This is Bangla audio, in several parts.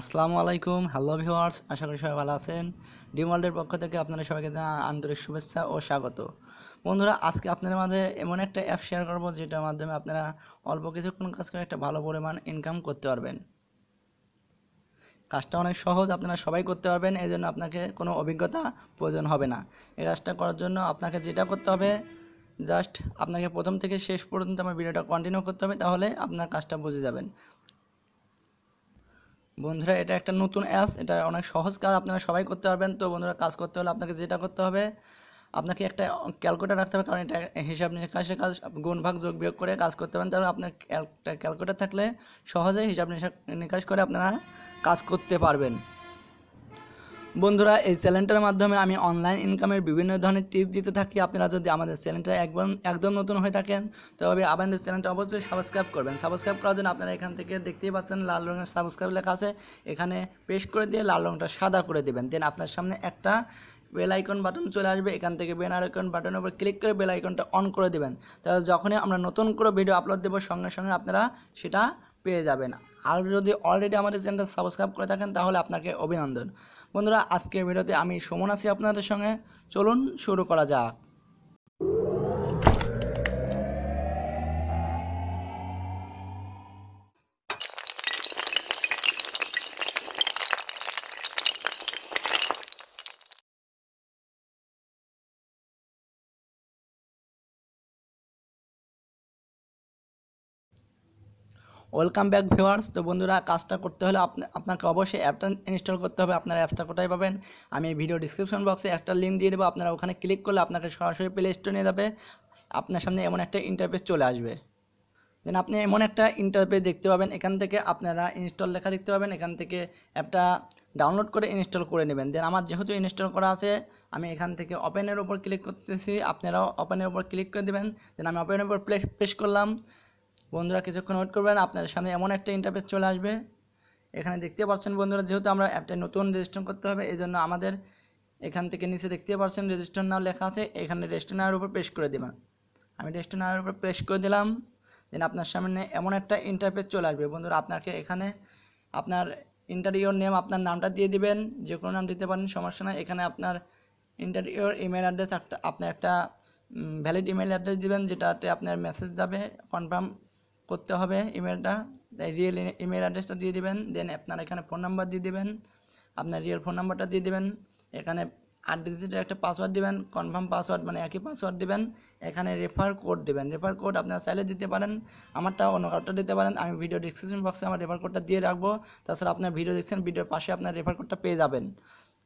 আসসালামু আলাইকুম হ্যালো ভিওয়ার্স আশা করি সবাই ভালো আছেন ডিমওয়ার্ল্ডের পক্ষ থেকে আপনারা সবাইকে আন্তরিক শুভেচ্ছা ও স্বাগত বন্ধুরা আজকে আপনাদের মাঝে এমন একটা অ্যাপ শেয়ার করব যেটার মাধ্যমে আপনারা অল্প কিছুক্ষণ কাজ করে একটা ভালো পরিমাণ ইনকাম করতে পারবেন কাজটা অনেক সহজ আপনারা সবাই করতে পারবেন এই জন্য আপনাকে কোনো অভিজ্ঞতা প্রয়োজন হবে না এই কাজটা করার জন্য আপনাকে যেটা করতে হবে জাস্ট আপনাকে প্রথম থেকে শেষ পর্যন্ত আমার ভিডিওটা কন্টিনিউ করতে হবে তাহলে আপনার কাজটা বুঝে যাবেন বন্ধুরা এটা একটা নতুন অ্যাপস এটা অনেক সহজ কাজ আপনারা সবাই করতে পারবেন তো বন্ধুরা কাজ করতে হলে আপনাকে যেটা করতে হবে আপনাকে একটা ক্যালকুলেটার রাখতে হবে কারণ এটা হিসাব নিকাশের কাজ গুণভাগ যোগ বিয়োগ করে কাজ করতে পারেন তাহলে আপনার একটা ক্যালকুলেটার থাকলে সহজে হিসাব নিকাশ করে আপনারা কাজ করতে পারবেন বন্ধুরা এই চ্যানেলটার মাধ্যমে আমি অনলাইন ইনকামের বিভিন্ন ধরনের টিপস দিতে থাকি আপনারা যদি আমাদের চ্যানেলটা একদম একদম নতুন হয়ে থাকেন তবে আমাদের চ্যানেলটা অবশ্যই সাবস্ক্রাইব করবেন সাবস্ক্রাইব করার জন্য আপনারা এখান থেকে দেখতেই পাচ্ছেন লাল রঙের সাবস্ক্রাইব লেখা আছে এখানে পেশ করে দিয়ে লাল রঙটা সাদা করে দেবেন দেন আপনার সামনে একটা বেল আইকন বাটন চলে আসবে এখান থেকে বেল আইকন বাটনের উপর ক্লিক করে বেল আইকনটা অন করে দেবেন তাহলে যখনই আমরা নতুন করে ভিডিও আপলোড দেবো সঙ্গে সঙ্গে আপনারা সেটা পেয়ে যাবেন আর যদি অলরেডি আমাদের চ্যানেলটা সাবস্ক্রাইব করে থাকেন তাহলে আপনাকে অভিনন্দন বন্ধুরা আজকের ভিডিওতে আমি সমন আছি আপনাদের সঙ্গে চলুন শুরু করা যাক ওয়েলকাম ব্যাক ভিউয়ার্স তো বন্ধুরা কাজটা করতে হলে আপনাকে অবশ্যই অ্যাপটা ইনস্টল করতে হবে আপনারা অ্যাপটা কোথায় পাবেন আমি ভিডিও ডিসক্রিপশন বক্সে একটা লিঙ্ক দিয়ে দেবো আপনারা ওখানে ক্লিক করলে আপনাকে সরাসরি প্লে স্টোর নিয়ে যাবে আপনার সামনে এমন একটা ইন্টারফেস চলে আসবে দেন আপনি এমন একটা ইন্টারফেস দেখতে পাবেন এখান থেকে আপনারা ইনস্টল লেখা দেখতে পাবেন এখান থেকে অ্যাপটা ডাউনলোড করে ইনস্টল করে নেবেন দেন আমার যেহেতু ইনস্টল করা আছে আমি এখান থেকে ওপেনের ওপর ক্লিক করতেছি আপনারাও ওপেনের ওপর ক্লিক করে দেবেন দেন আমি ওপেনের ওপর প্রেস করলাম বন্ধুরা কিছুক্ষণ ওয়েট করবেন আপনাদের সামনে এমন একটা ইন্টারফেস চলে আসবে এখানে দেখতে পাচ্ছেন বন্ধুরা যেহেতু আমরা অ্যাপটা নতুন রেজিস্ট্রেশন করতে হবে এই জন্য আমাদের এখান থেকে নিচে দেখতে পাচ্ছেন রেজিস্টার নাও লেখা আছে এখানে রেজিস্টার নাওয়ার উপর প্রেস করে দেবেন আমি রেজিস্টার নাওয়ার উপর প্রেস করে দিলাম দেন আপনার সামনে এমন একটা ইন্টারফেস চলে আসবে বন্ধুরা আপনাকে এখানে আপনার ইন্টারভিউর নেম আপনার নামটা দিয়ে দিবেন যে কোনো নাম দিতে পারেন সমস্যা নয় এখানে আপনার ইন্টারভিউর ইমেল অ্যাড্রেস একটা আপনার একটা ভ্যালিড ইমেল অ্যাড্রেস দিবেন যেটাতে আপনার মেসেজ যাবে কনফার্ম করতে হবে ইমেলটা রিয়েল ইমেল অ্যাড্রেসটা দিয়ে দেবেন দেন আপনার এখানে ফোন নাম্বার দিয়ে দেবেন আপনার রিয়েল ফোন নাম্বারটা দিয়ে দেবেন এখানে আট ডিজিটের একটা পাসওয়ার্ড দেবেন কনফার্ম পাসওয়ার্ড মানে একই পাসওয়ার্ড দেবেন এখানে রেফার কোড দেবেন রেফার কোড আপনারা চাইলে দিতে পারেন আমারটা অন্য কার্ডটা দিতে পারেন আমি ভিডিও ডিসক্রিপশন বক্সে আমার রেফার কোডটা দিয়ে রাখবো তাছাড়া আপনার ভিডিও দেখছেন ভিডিওর পাশে আপনার রেফার কোডটা পেয়ে যাবেন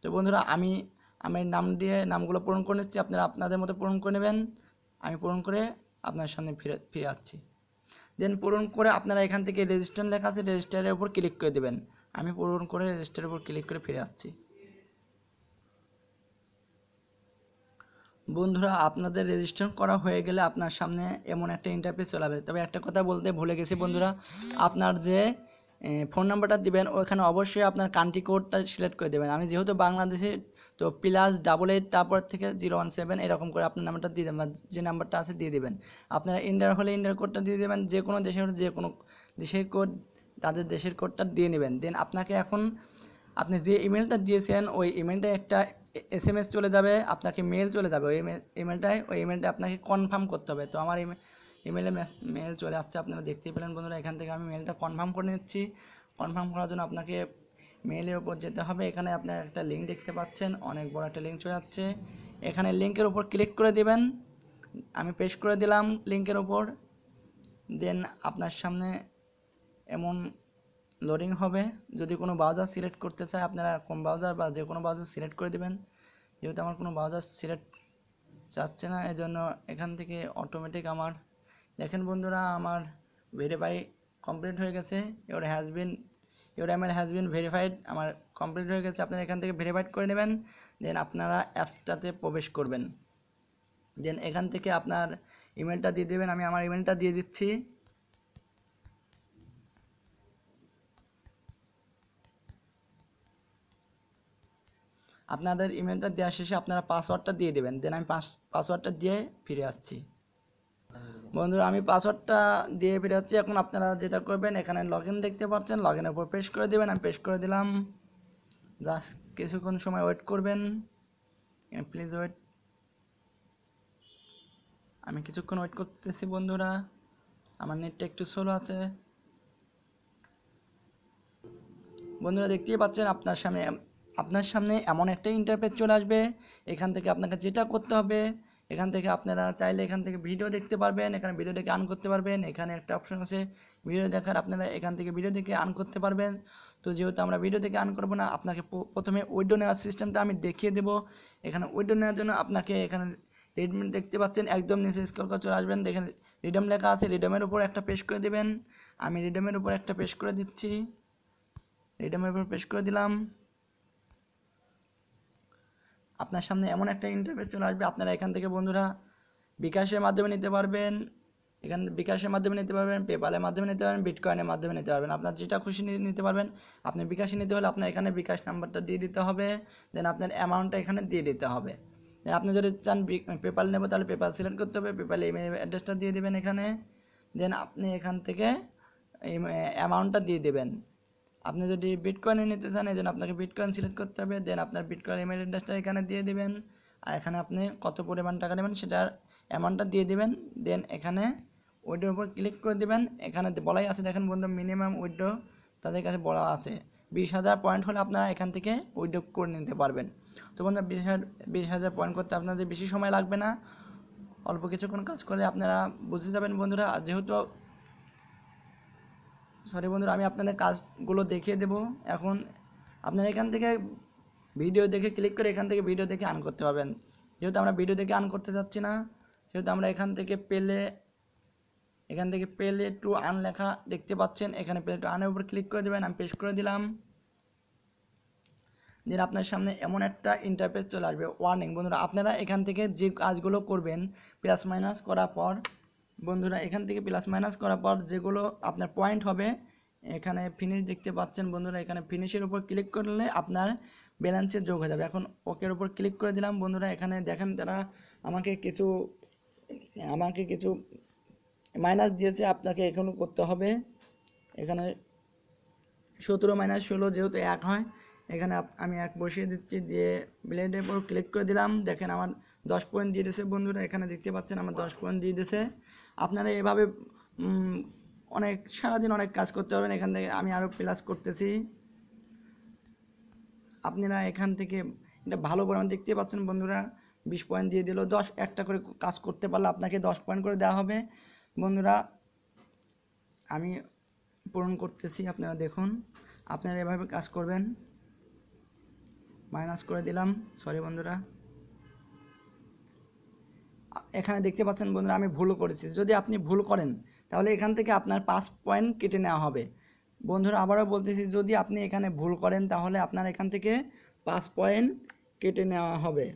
তো বন্ধুরা আমি আমি নাম দিয়ে নামগুলো পূরণ করে নিচ্ছি আপনারা আপনাদের মতো পূরণ করে নেবেন আমি পূরণ করে আপনার সামনে ফিরে ফিরে আসছি দেন পূরণ করে আপনারা এখান থেকে রেজিস্টার লেখা আছে রেজিস্টারের উপর ক্লিক করে দেবেন আমি পূরণ করে রেজিস্টারের উপর ক্লিক করে ফিরে আসছি বন্ধুরা আপনাদের রেজিস্টার করা হয়ে গেলে আপনার সামনে এমন একটা ইন্টারফেস চলাবে তবে একটা কথা বলতে ভুলে গেছি বন্ধুরা আপনার যে ফোন নাম্বারটা দিবেন ওখানে অবশ্যই আপনার কান্ট্রি কোডটা সিলেক্ট করে দেবেন আমি যেহেতু বাংলাদেশে তো প্লাস ডাবল এইট তারপর থেকে জিরো ওয়ান সেভেন এরকম করে আপনার নাম্বারটা দিয়ে দেবেন যে নাম্বারটা আছে দিয়ে দেবেন আপনারা ইন্ডিয়ার হলে ইন্ডিয়ার কোডটা দিয়ে দেবেন যে কোনো দেশের যে কোনো দেশের কোড তাদের দেশের কোডটা দিয়ে নেবেন দেন আপনাকে এখন আপনি যে ইমেলটা দিয়েছেন ওই ইমেলটা একটা এস এম এস চলে যাবে আপনাকে মেল চলে যাবে ওই ইমেলটায় ওই ইমেলটা আপনাকে কনফার্ম করতে হবে তো আমার ইমেল ইমেলে মেল চলে আসছে আপনারা দেখতেই পেলেন বন্ধুরা এখান থেকে আমি মেলটা কনফার্ম করে নিচ্ছি কনফার্ম করার জন্য আপনাকে মেলের উপর যেতে হবে এখানে আপনার একটা লিঙ্ক দেখতে পাচ্ছেন অনেক বড় একটা লিঙ্ক চলে যাচ্ছে এখানে লিঙ্কের উপর ক্লিক করে দেবেন আমি পেশ করে দিলাম লিঙ্কের ওপর দেন আপনার সামনে এমন লোডিং হবে যদি কোনো ব্রাউজার সিলেক্ট করতে চায় আপনারা কোন ব্রাউজার বা যে কোনো ব্রাউজার সিলেক্ট করে দেবেন যেহেতু আমার কোনো ব্রাউজার সিলেক্ট চাচ্ছে না এজন্য এখান থেকে অটোমেটিক আমার দেখেন বন্ধুরা আমার ভেরিফাই কমপ্লিট হয়ে গেছে ইওর হ্যাজ বিন ইওর আমার হ্যাজ বিন ভেরিফাইড আমার কমপ্লিট হয়ে গেছে আপনারা এখান থেকে ভেরিফাইড করে নেবেন দেন আপনারা অ্যাপসটাতে প্রবেশ করবেন দেন এখান থেকে আপনার ইমেলটা দিয়ে দেবেন আমি আমার ইমেলটা দিয়ে দিচ্ছি আপনাদের ইমেলটা দেওয়া শেষে আপনারা পাসওয়ার্ডটা দিয়ে দেবেন দেন আমি পাস পাসওয়ার্ডটা দিয়ে ফিরে আসছি বন্ধুরা আমি পাসওয়ার্ডটা দিয়ে ফিরে যাচ্ছি এখন আপনারা যেটা করবেন এখানে লগ দেখতে পাচ্ছেন লগ ইনের উপর পেশ করে দেবেন আমি পেশ করে দিলাম জাস্ট কিছুক্ষণ সময় ওয়েট করবেন প্লিজ ওয়েট আমি কিছুক্ষণ ওয়েট করতেছি বন্ধুরা আমার নেটটা একটু স্লো আছে বন্ধুরা দেখতেই পাচ্ছেন আপনার সামনে আপনার সামনে এমন একটা ইন্টারপেজ চলে আসবে এখান থেকে আপনাকে যেটা করতে হবে এখান থেকে আপনারা চাইলে এখান থেকে ভিডিও দেখতে পারবেন এখানে ভিডিও দেখে আন করতে পারবেন এখানে একটা অপশন আছে ভিডিও দেখার আপনারা এখান থেকে ভিডিও দেখে আন করতে পারবেন তো যেহেতু আমরা ভিডিও থেকে আন করবো না আপনাকে প্রথমে উইডো নেওয়ার সিস্টেমটা আমি দেখিয়ে দেব এখানে উইডো নেওয়ার জন্য আপনাকে এখানে রিডমেন্ট দেখতে পাচ্ছেন একদম নিচে স্কল করে চলে আসবেন দেখেন রিডম লেখা আছে রিডমের উপর একটা পেশ করে দেবেন আমি রিডমের উপর একটা পেশ করে দিচ্ছি রিডমের উপর পেশ করে দিলাম আপনার সামনে এমন একটা ইন্টারফেস চলে আসবে আপনারা এখান থেকে বন্ধুরা বিকাশের মাধ্যমে নিতে পারবেন এখান বিকাশের মাধ্যমে নিতে পারবেন পেপালের মাধ্যমে নিতে পারবেন বিটকয়েনের মাধ্যমে নিতে পারবেন আপনার যেটা খুশি নিতে পারবেন আপনি বিকাশে নিতে হলে আপনার এখানে বিকাশ নাম্বারটা দিয়ে দিতে হবে দেন আপনার অ্যামাউন্টটা এখানে দিয়ে দিতে হবে দেন আপনি যদি চান পেপাল নেবো তাহলে পেপাল সিলেক্ট করতে হবে পেপালে ইমেল অ্যাড্রেসটা দিয়ে দেবেন এখানে দেন আপনি এখান থেকে অ্যামাউন্টটা দিয়ে দেবেন আপনি যদি বিটকয়েনে নিতে চান এই আপনাকে বিটকয়েন সিলেক্ট করতে হবে দেন আপনার বিটকয়েন ইমেল অ্যাড্রেসটা এখানে দিয়ে দিবেন আর এখানে আপনি কত পরিমাণ টাকা নেবেন সেটার অ্যামাউন্টটা দিয়ে দিবেন দেন এখানে উইড্রোর উপর ক্লিক করে দিবেন এখানে বলাই আছে দেখেন বন্ধু মিনিমাম উইড্রো তাদের কাছে বলা আছে বিশ হাজার পয়েন্ট হলে আপনারা এখান থেকে উইড্রো করে নিতে পারবেন তো বন্ধু বিশ হাজার বিশ হাজার পয়েন্ট করতে আপনাদের বেশি সময় লাগবে না অল্প কিছুক্ষণ কাজ করে আপনারা বুঝে যাবেন বন্ধুরা যেহেতু সরি বন্ধুরা আমি আপনাদের কাজগুলো দেখিয়ে দেব এখন আপনারা এখান থেকে ভিডিও দেখে ক্লিক করে এখান থেকে ভিডিও দেখে আন করতে পারবেন যেহেতু আমরা ভিডিও দেখে আন করতে চাচ্ছি না সেহেতু আমরা এখান থেকে পেলে এখান থেকে পেলে টু আন লেখা দেখতে পাচ্ছেন এখানে পেলে টু আনের উপর ক্লিক করে দেবেন আমি পেশ করে দিলাম দিন আপনার সামনে এমন একটা ইন্টারফেস চলে আসবে ওয়ার্নিং বন্ধুরা আপনারা এখান থেকে যে কাজগুলো করবেন প্লাস মাইনাস করার পর বন্ধুরা এখান থেকে প্লাস মাইনাস করার পর যেগুলো আপনার পয়েন্ট হবে এখানে ফিনিশ দেখতে পাচ্ছেন বন্ধুরা এখানে ফিনিশের উপর ক্লিক করলে আপনার ব্যালেন্সে যোগ হয়ে যাবে এখন ওকের উপর ক্লিক করে দিলাম বন্ধুরা এখানে দেখেন তারা আমাকে কিছু আমাকে কিছু মাইনাস দিয়েছে আপনাকে এখনও করতে হবে এখানে সতেরো মাইনাস ষোলো যেহেতু এক হয় এখানে আমি এক বসিয়ে দিচ্ছি দিয়ে ব্লেডের উপর ক্লিক করে দিলাম দেখেন আমার দশ পয়েন্ট দিয়ে দিয়েছে বন্ধুরা এখানে দেখতে পাচ্ছেন আমার দশ পয়েন্ট দিয়ে দিয়েছে আপনারা এভাবে অনেক সারাদিন অনেক কাজ করতে পারবেন এখান থেকে আমি আরও প্লাস করতেছি আপনারা এখান থেকে এটা ভালো পরিমাণ দেখতে পাচ্ছেন বন্ধুরা বিশ পয়েন্ট দিয়ে দিল দশ একটা করে কাজ করতে পারলে আপনাকে দশ পয়েন্ট করে দেওয়া হবে বন্ধুরা আমি পূরণ করতেছি আপনারা দেখুন আপনারা এভাবে কাজ করবেন মাইনাস করে দিলাম সরি বন্ধুরা এখানে দেখতে পাচ্ছেন বন্ধুরা আমি ভুল করেছি যদি আপনি ভুল করেন তাহলে এখান থেকে আপনার পাঁচ পয়েন্ট কেটে নেওয়া হবে বন্ধুরা আবারও বলতেছি যদি আপনি এখানে ভুল করেন তাহলে আপনার এখান থেকে পাঁচ পয়েন্ট কেটে নেওয়া হবে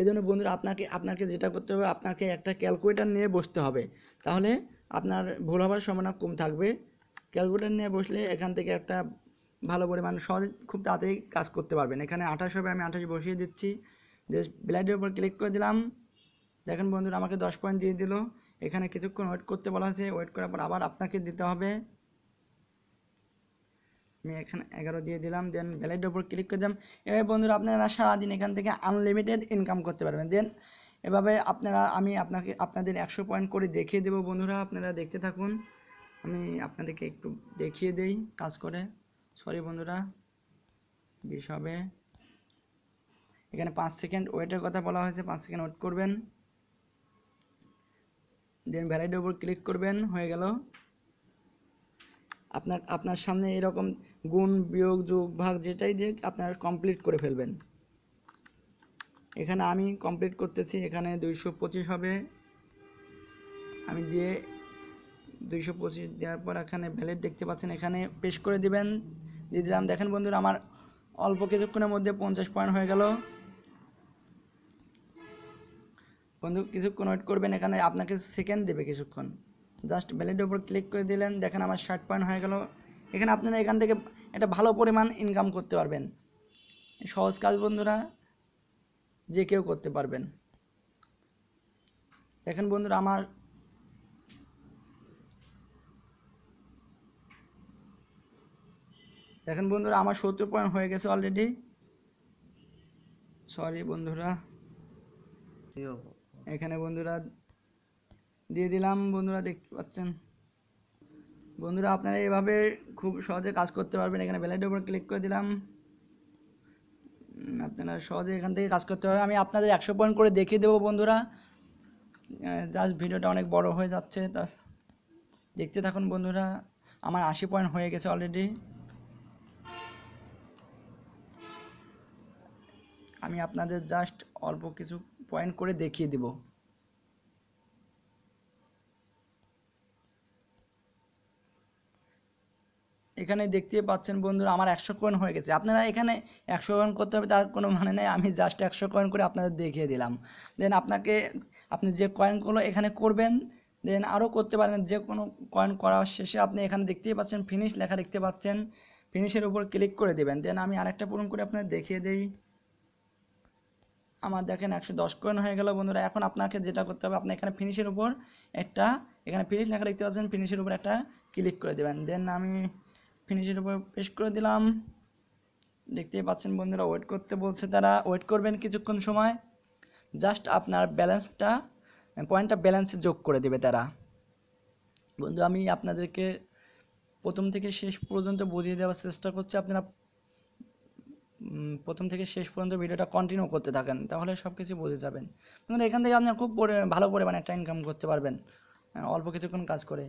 এই জন্য বন্ধুরা আপনাকে আপনাকে যেটা করতে হবে আপনাকে একটা ক্যালকুলেটার নিয়ে বসতে হবে তাহলে আপনার ভুল হবার সম্ভাবনা কম থাকবে ক্যালকুলেটার নিয়ে বসলে এখান থেকে একটা ভালো পরিমাণ সহজে খুব তাড়াতাড়ি কাজ করতে পারবেন এখানে আঠাশ হবে আমি আঠাশ বসিয়ে দিচ্ছি যে ব্লাইডের উপর ক্লিক করে দিলাম দেখেন বন্ধুরা আমাকে দশ পয়েন্ট দিয়ে দিল এখানে কিছুক্ষণ ওয়েট করতে বলা আছে ওয়েট করার পর আবার আপনাকে দিতে হবে আমি এখানে এগারো দিয়ে দিলাম দেন ব্যালেটের উপর ক্লিক করে দিলাম এভাবে বন্ধুরা আপনারা সারাদিন এখান থেকে আনলিমিটেড ইনকাম করতে পারবেন দেন এভাবে আপনারা আমি আপনাকে আপনাদের একশো পয়েন্ট করে দেখিয়ে দেবো বন্ধুরা আপনারা দেখতে থাকুন আমি আপনাদেরকে একটু দেখিয়ে দেই কাজ করে সরি বন্ধুরা বিশ হবে এখানে পাঁচ সেকেন্ড ওয়েটের কথা বলা হয়েছে পাঁচ সেকেন্ড ওয়েট করবেন দেন ভ্যারাইটির উপর ক্লিক করবেন হয়ে গেল আপনার আপনার সামনে এরকম গুণ বিয়োগ যোগ ভাগ যেটাই দিয়ে আপনার কমপ্লিট করে ফেলবেন এখানে আমি কমপ্লিট করতেছি এখানে দুইশো পঁচিশ হবে আমি দিয়ে দুইশো পঁচিশ দেওয়ার পর এখানে ভ্যালিড দেখতে পাচ্ছেন এখানে পেশ করে দিবেন দিয়ে দিলাম দেখেন বন্ধুরা আমার অল্প কিছুক্ষণের মধ্যে পঞ্চাশ পয়েন্ট হয়ে গেল বন্ধু কিছুক্ষণ ওয়েট করবেন এখানে আপনাকে সেকেন্ড দেবে কিছুক্ষণ জাস্ট ভ্যালিডের উপর ক্লিক করে দিলেন দেখেন আমার ষাট পয়েন্ট হয়ে গেল এখানে আপনারা এখান থেকে একটা ভালো পরিমাণ ইনকাম করতে পারবেন সহজ কাজ বন্ধুরা যে কেউ করতে পারবেন দেখেন বন্ধুরা আমার দেখেন বন্ধুরা আমার সত্তর পয়েন্ট হয়ে গেছে অলরেডি সরি বন্ধুরা এখানে বন্ধুরা দিয়ে দিলাম বন্ধুরা দেখতে পাচ্ছেন বন্ধুরা আপনারা এভাবে খুব সহজে কাজ করতে পারবেন এখানে ব্যালেটের উপর ক্লিক করে দিলাম আপনারা সহজে এখান থেকে কাজ করতে পারবেন আমি আপনাদের একশো পয়েন্ট করে দেখিয়ে দেবো বন্ধুরা জাস্ট ভিডিওটা অনেক বড় হয়ে যাচ্ছে তা দেখতে থাকুন বন্ধুরা আমার আশি পয়েন্ট হয়ে গেছে অলরেডি আমি আপনাদের জাস্ট অল্প কিছু পয়েন্ট করে দেখিয়ে দেব এখানে দেখতে পাচ্ছেন বন্ধুরা আমার একশো কয়েন হয়ে গেছে আপনারা এখানে একশো কয়েন করতে হবে তার কোনো মানে নেই আমি জাস্ট একশো কয়েন করে আপনাদের দেখিয়ে দিলাম দেন আপনাকে আপনি যে কয়েনগুলো এখানে করবেন দেন আরও করতে পারেন যে কোনো কয়েন করার শেষে আপনি এখানে দেখতেই পাচ্ছেন ফিনিশ লেখা দেখতে পাচ্ছেন ফিনিশের উপর ক্লিক করে দেবেন দেন আমি আরেকটা পূরণ করে আপনাদের দেখিয়ে দিই আমার দেখেন একশো দশ কয়েন হয়ে গেল বন্ধুরা এখন আপনাকে যেটা করতে হবে আপনি এখানে ফিনিশের উপর একটা এখানে ফিনিশ লেখা দেখতে পাচ্ছেন ফিনিশের উপর একটা ক্লিক করে দেবেন দেন আমি ফিনিশের উপর পেশ করে দিলাম দেখতেই পাচ্ছেন বন্ধুরা ওয়েট করতে বলছে তারা ওয়েট করবেন কিছুক্ষণ সময় জাস্ট আপনার ব্যালেন্সটা পয়েন্টটা ব্যালেন্সে যোগ করে দেবে তারা বন্ধু আমি আপনাদেরকে প্রথম থেকে শেষ পর্যন্ত বুঝিয়ে দেওয়ার চেষ্টা করছি আপনারা প্রথম থেকে শেষ পর্যন্ত ভিডিওটা কন্টিনিউ করতে থাকেন তাহলে সব কিছু বুঝে যাবেন কিন্তু এখান থেকে আপনি খুব ভালো পরিমাণে একটা ইনকাম করতে পারবেন অল্প কিছুক্ষণ কাজ করে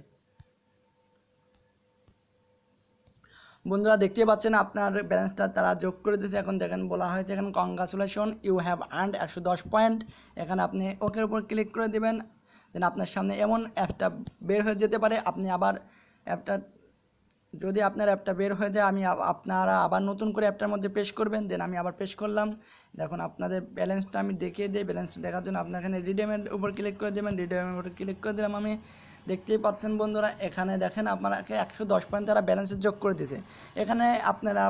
বন্ধুরা দেখতে পাচ্ছেন আপনার ব্যালেন্সটা তারা যোগ করে দিয়েছে এখন দেখেন বলা হয়েছে এখানে কংগ্রাচুলেশন ইউ হ্যাভ আর্ন একশো দশ পয়েন্ট এখানে আপনি ওকের উপর ক্লিক করে দেবেন দেন আপনার সামনে এমন অ্যাপটা বের হয়ে যেতে পারে আপনি আবার অ্যাপটা যদি আপনার অ্যাপটা বের হয়ে যায় আমি আপনারা আবার নতুন করে অ্যাপটার মধ্যে পেশ করবেন দেন আমি আবার পেশ করলাম দেখুন আপনাদের ব্যালেন্সটা আমি দেখিয়ে দিই ব্যালেন্সটা দেখার জন্য আপনার এখানে রিডেমের উপর ক্লিক করে দেবেন রিডেমের উপর ক্লিক করে দিলাম আমি দেখতেই পাচ্ছেন বন্ধুরা এখানে দেখেন আপনাকে একশো দশ পয়েন্ট তারা ব্যালেন্সে যোগ করে দিয়েছে এখানে আপনারা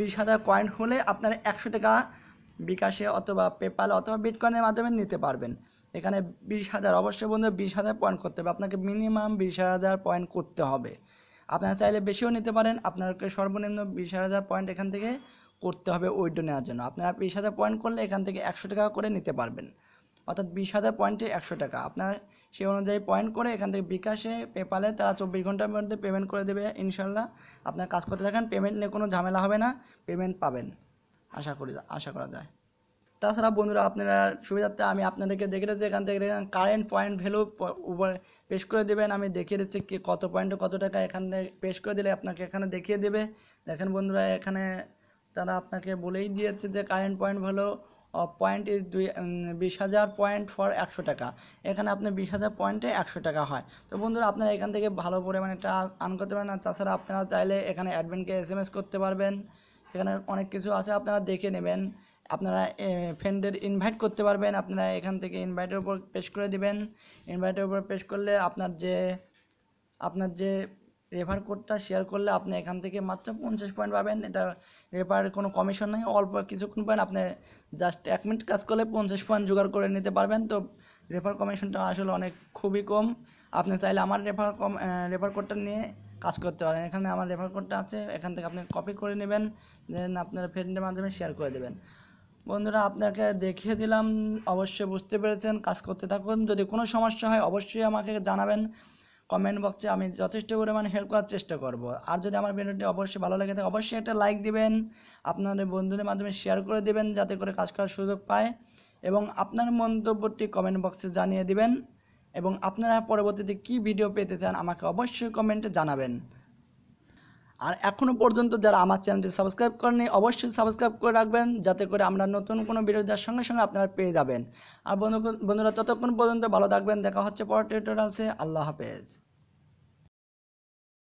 বিশ হাজার কয়েন হলে আপনারা একশো টাকা বিকাশে অথবা পেপাল অথবা বিটকয়েনের মাধ্যমে নিতে পারবেন এখানে বিশ হাজার অবশ্যই বন্ধু বিশ হাজার পয়েন্ট করতে হবে আপনাকে মিনিমাম বিশ হাজার পয়েন্ট করতে হবে আপনারা চাইলে বেশিও নিতে পারেন আপনাকে সর্বনিম্ন বিশ হাজার পয়েন্ট এখান থেকে করতে হবে উইড্রো নেওয়ার জন্য আপনারা বিশ হাজার পয়েন্ট করলে এখান থেকে একশো টাকা করে নিতে পারবেন অর্থাৎ বিশ হাজার পয়েন্টে একশো টাকা আপনার সেই অনুযায়ী পয়েন্ট করে এখান থেকে বিকাশে পেপালে তারা চব্বিশ ঘন্টার মধ্যে পেমেন্ট করে দেবে ইনশাল্লাহ আপনার কাজ করতে থাকেন পেমেন্ট নিয়ে কোনো ঝামেলা হবে না পেমেন্ট পাবেন আশা করি আশা করা যায় তাছাড়া বন্ধুরা আপনারা সুবিধার্থে আমি আপনাদেরকে দেখে রেখেছি এখান থেকে কারেন্ট পয়েন্ট ভ্যালু উপরে পেশ করে দেবেন আমি দেখিয়ে দিচ্ছি কি কত পয়েন্টে কত টাকা এখানে পেশ করে দিলে আপনাকে এখানে দেখিয়ে দেবে দেখেন বন্ধুরা এখানে তারা আপনাকে বলেই দিয়েছে যে current point value point is দুই বিশ হাজার পয়েন্ট ফর একশো টাকা এখানে আপনার বিশ হাজার পয়েন্টে একশো টাকা হয় তো বন্ধুরা আপনারা এখান থেকে ভালো পরিমাণে একটা আর্ন করতে পারেন আর তাছাড়া আপনারা চাইলে এখানে অ্যাডমিনকে এস করতে পারবেন এখানে অনেক কিছু আছে আপনারা দেখে নেবেন আপনারা ফ্রেন্ডের ইনভাইট করতে পারবেন আপনারা এখান থেকে ইনভাইটের উপর পেশ করে দিবেন ইনভাইটের উপর পেশ করলে আপনার যে আপনার যে রেফার কোডটা শেয়ার করলে আপনি এখান থেকে মাত্র পঞ্চাশ পয়েন্ট পাবেন এটা রেফারের কোনো কমিশন নেই অল্প কিছুক্ষণ পয়েন্ট আপনি জাস্ট এক মিনিট কাজ করলে পঞ্চাশ পয়েন্ট জোগাড় করে নিতে পারবেন তো রেফার কমিশনটা আসলে অনেক খুবই কম আপনি চাইলে আমার রেফার কম রেফার কোডটা নিয়ে কাজ করতে পারেন এখানে আমার রেফার কোডটা আছে এখান থেকে আপনি কপি করে নেবেন দেন আপনার ফ্রেন্ডের মাধ্যমে শেয়ার করে দেবেন বন্ধুরা আপনাকে দেখিয়ে দিলাম অবশ্যই বুঝতে পেরেছেন কাজ করতে থাকুন যদি কোনো সমস্যা হয় অবশ্যই আমাকে জানাবেন কমেন্ট বক্সে আমি যথেষ্ট পরিমাণে হেল্প করার চেষ্টা করব আর যদি আমার ভিডিওটি অবশ্যই ভালো লাগে থাকে অবশ্যই একটা লাইক দিবেন আপনাদের বন্ধুদের মাধ্যমে শেয়ার করে দিবেন যাতে করে কাজ করার সুযোগ পায় এবং আপনার মন্তব্যটি কমেন্ট বক্সে জানিয়ে দিবেন এবং আপনারা পরবর্তীতে কি ভিডিও পেতে চান আমাকে অবশ্যই কমেন্টে জানাবেন আর এখনও পর্যন্ত যারা আমার চ্যানেলটি সাবস্ক্রাইব করেনি অবশ্যই সাবস্ক্রাইব করে রাখবেন যাতে করে আমরা নতুন কোনো ভিডিও দেওয়ার সঙ্গে সঙ্গে আপনারা পেয়ে যাবেন আর বন্ধু বন্ধুরা ততক্ষণ পর্যন্ত ভালো থাকবেন দেখা হচ্ছে পর টিউটোরিয়ালসে আল্লাহ হাফেজ